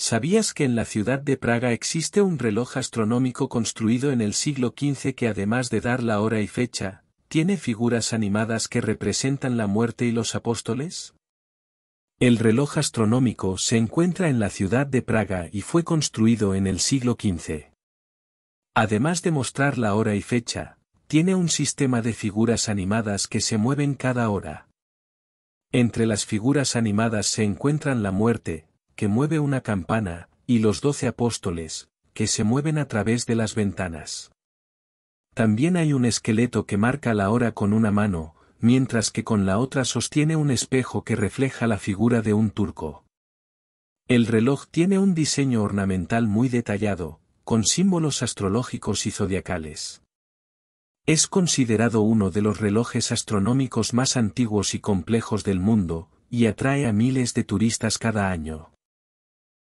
¿Sabías que en la ciudad de Praga existe un reloj astronómico construido en el siglo XV que además de dar la hora y fecha, tiene figuras animadas que representan la muerte y los apóstoles? El reloj astronómico se encuentra en la ciudad de Praga y fue construido en el siglo XV. Además de mostrar la hora y fecha, tiene un sistema de figuras animadas que se mueven cada hora. Entre las figuras animadas se encuentran la muerte, que mueve una campana, y los doce apóstoles, que se mueven a través de las ventanas. También hay un esqueleto que marca la hora con una mano, mientras que con la otra sostiene un espejo que refleja la figura de un turco. El reloj tiene un diseño ornamental muy detallado, con símbolos astrológicos y zodiacales. Es considerado uno de los relojes astronómicos más antiguos y complejos del mundo, y atrae a miles de turistas cada año.